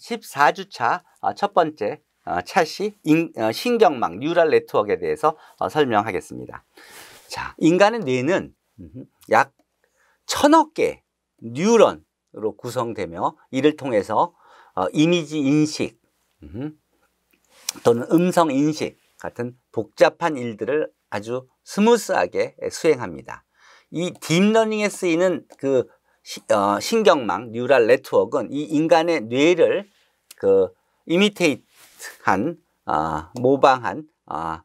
14주차 어, 첫 번째 어, 차시 어, 신경망 뉴럴 네트워크에 대해서 설명하겠습니다. 자, 인간의 뇌는 약 천억 개 뉴런으로 구성되며 이를 통해서 이미지 인식 또는 음성 인식 같은 복잡한 일들을 아주 스무스하게 수행합니다. 이 딥러닝에 쓰이는 그 어, 신경망, 뉴럴 네트워크는 이 인간의 뇌를 그 이미테이트한 아, 모방한 아,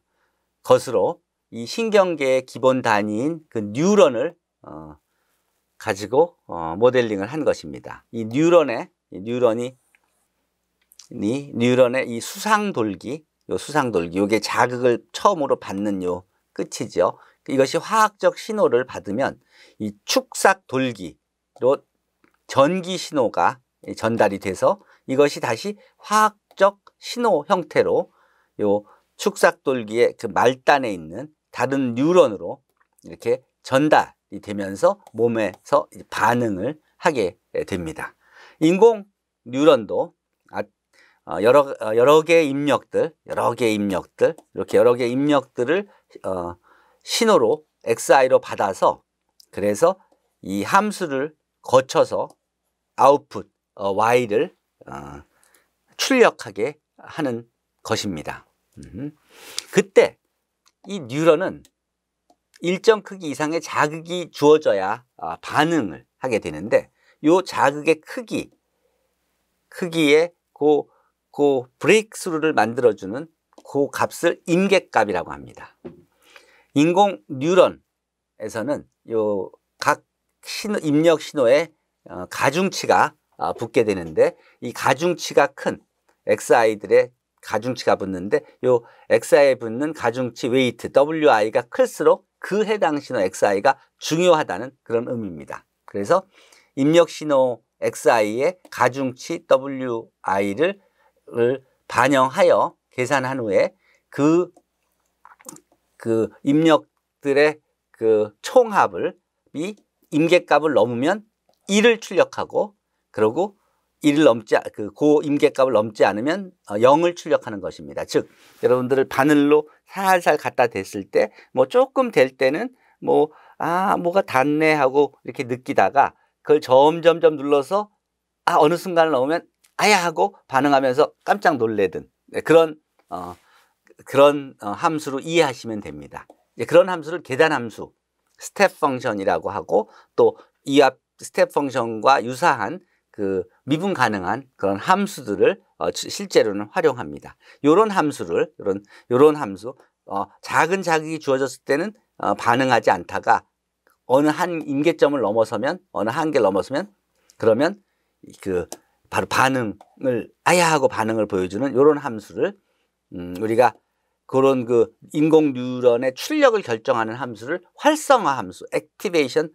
것으로 이 신경계의 기본 단위인 그 뉴런을 어, 가지고 어, 모델링을 한 것입니다. 이 뉴런의 이 뉴런이 이 뉴런의 이 수상돌기, 요 수상돌기, 요게 자극을 처음으로 받는 요 끝이죠. 이것이 화학적 신호를 받으면 이 축삭돌기, 로 전기 신호가 전달이 돼서 이것이 다시 화학적 신호 형태로 요 축삭돌기의 그 말단에 있는 다른 뉴런으로 이렇게 전달이 되면서 몸에서 반응을 하게 됩니다. 인공 뉴런도 아, 어, 여러, 어, 여러 개의 입력들, 여러 개의 입력들, 이렇게 여러 개의 입력들을 어, 신호로 XI로 받아서 그래서 이 함수를 거쳐서 아웃풋 어, y를 어, 출력하게 하는 것입니다. 그때 이 뉴런은 일정 크기 이상의 자극이 주어져야 아, 반응을 하게 되는데 요 자극의 크기 크기에 그, 그 브레이크스루를 만들어주는 그 값을 임계값이라고 합니다. 인공 뉴런에서는 요 신호, 입력 신호에 어, 가중치가 아, 붙게 되는데 이 가중치가 큰 XI들의 가중치가 붙는데 요 XI에 붙는 가중치 웨이트 WI가 클수록 그 해당 신호 XI가 중요하다는 그런 의미입니다. 그래서 입력 신호 XI의 가중치 WI를 반영하여 계산한 후에 그, 그 입력들의 그 총합을 이 임계값을 넘으면 1을 출력하고 그리고 1을 넘지 그 고 임계값을 넘지 않으면 0을 어, 출력하는 것입니다. 즉 여러분들을 바늘로 살살 갖다 댔을 때뭐 조금 될 때는 뭐 아 뭐가 닿네 하고 이렇게 느끼다가 그걸 점점점 눌러서 아 어느 순간을 넘으면 아야 하고 반응하면서 깜짝 놀래든 네, 그런 어, 그런 어, 함수로 이해하시면 됩니다. 그런 함수를 계단 함수 스텝 펑션이라고 하고 또 이 앞 스텝 펑션과 유사한 그 미분 가능한 그런 함수들을 어, 실제로는 활용합니다. 요런 함수를 요런 요런 함수 어, 작은 자극이 주어졌을 때는 어, 반응하지 않다가 어느 한 임계점을 넘어서면 어느 한계 를 넘어서면 그러면 그 바로 반응을 아야 하고 반응을 보여주는 요런 함수를 음, 우리가 그런 그 인공 뉴런의 출력을 결정하는 함수를 활성화 함수, 액티베이션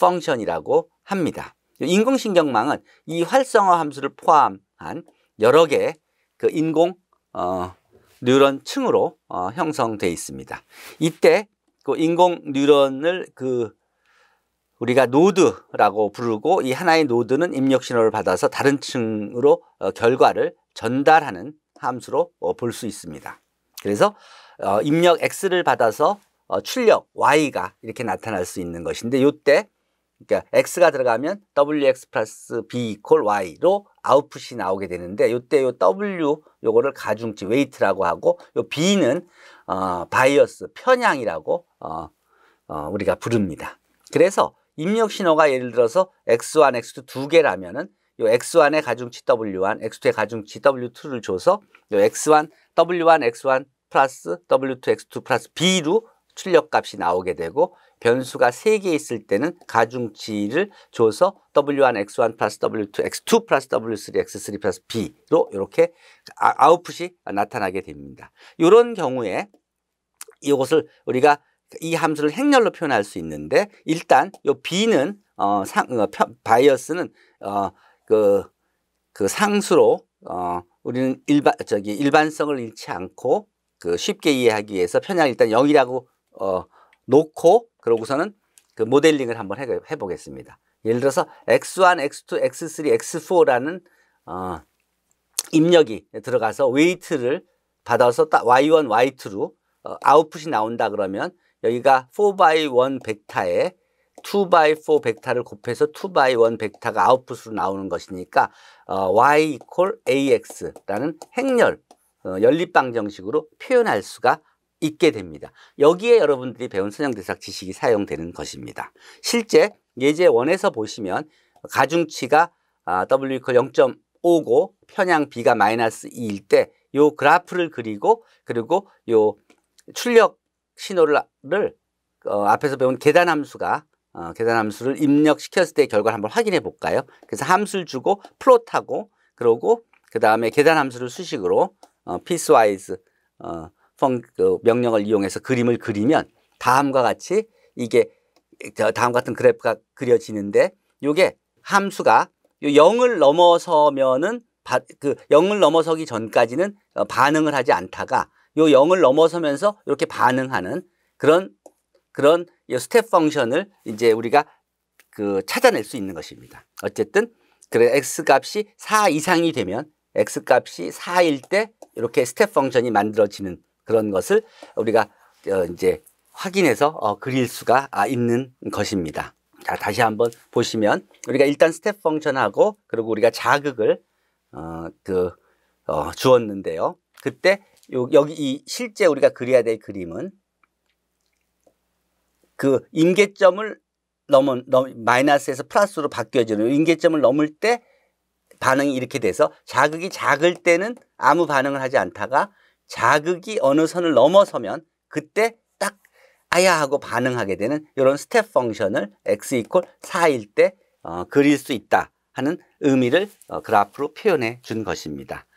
펑션이라고 어, 합니다. 인공신경망은 이 활성화 함수를 포함한 여러 개의 그 인공 어, 뉴런 층으로 어, 형성돼 있습니다. 이때 그 인공 뉴런을 그 우리가 노드라고 부르고 이 하나의 노드는 입력 신호를 받아서 다른 층으로 어, 결과를 전달하는 함수로 어, 볼수 있습니다. 그래서 어, 입력 X를 받아서 어, 출력 Y가 이렇게 나타날 수 있는 것인데 요때 그러니까 X가 들어가면 WX 플러스 B 이퀄 Y로 아웃풋이 나오게 되는데 요때 요 W 요거를 가중치 웨이트라고 하고 요 B는 어, 바이어스 편향이라고 어, 어, 우리가 부릅니다. 그래서 입력 신호가 예를 들어서 X1, X2 두 개라면은 요 X1의 가중치 W1, X2의 가중치 W2를 줘서 요 X1, W1, X1 플러스 W2, X2 플러스 B로 출력값이 나오게 되고 변수가 세 개 있을 때는 가중치를 줘서 W1, X1 플러스 W2, X2 플러스 W3, X3 플러스 B로 이렇게 아웃풋이 나타나게 됩니다. 이런 경우에 이것을 우리가 이 함수를 행렬로 표현할 수 있는데 일단 이 B는 어, 상, 어, 바이어스는 어, 그, 그 상수로, 어, 우리는 일반, 저기 일반성을 잃지 않고 그 쉽게 이해하기 위해서 편향 일단 0이라고 어, 놓고 그러고서는 그 모델링을 한번 해, 해보겠습니다. 예를 들어서 x1, x2, x3, x4라는 어, 입력이 들어가서 웨이트를 받아서 딱 y1, y2로 어, 아웃풋이 나온다 그러면 여기가 4 by 1 벡터에 2 b 4 벡터를 곱해서 2 b 1 벡터가 아웃풋으로 나오는 것이니까 어, y equal ax라는 행렬 어, 연립방 정식으로 표현할 수가 있게 됩니다. 여기에 여러분들이 배운 선형대사 지식이 사용되는 것입니다. 실제 예제 1에서 보시면 가중치가 아, w equal 0.5고 편향 b가 마이너스 2일 때요 그래프를 그리고 그리고 요 출력 신호를 어, 앞에서 배운 계단 함수가 어, 계산 함수를 입력시켰을 때 결과를 한번 확인해 볼까요? 그래서 함수를 주고 플롯하고 그러고 그 다음에 계산 함수를 수식으로 어, piecewise 어, 펑, 그 명령을 이용해서 그림을 그리면 다음과 같이 이게 다음 같은 그래프가 그려지는데 요게 함수가 영을 넘어서면은 바, 그 0을 넘어서기 전까지는 어, 반응을 하지 않다가 요 0을 넘어서면서 이렇게 반응하는 그런 그런 스텝 펑션을 이제 우리가 그 찾아낼 수 있는 것입니다. 어쨌든 그래 x 값이 4 이상이 되면 x 값이 4일 때 이렇게 스텝 펑션이 만들어지는 그런 것을 우리가 어, 이제 확인해서 어, 그릴 수가 아, 있는 것입니다. 자, 다시 한번 보시면 우리가 일단 스텝 펑션하고 그리고 우리가 자극을 어, 그 어, 주었는데요. 그때 요, 여기 이 실제 우리가 그려야 될 그림은 그 임계점을 넘은 넘, 마이너스에서 플러스로 바뀌어지는 임계점을 넘을 때 반응이 이렇게 돼서 자극이 작을 때는 아무 반응을 하지 않다가 자극이 어느 선을 넘어서면 그때 딱 아야 하고 반응하게 되는 이런 스텝 펑션을 x 이퀄 4일 때 어, 그릴 수 있다 하는 의미를 어, 그래프로 표현해 준 것입니다.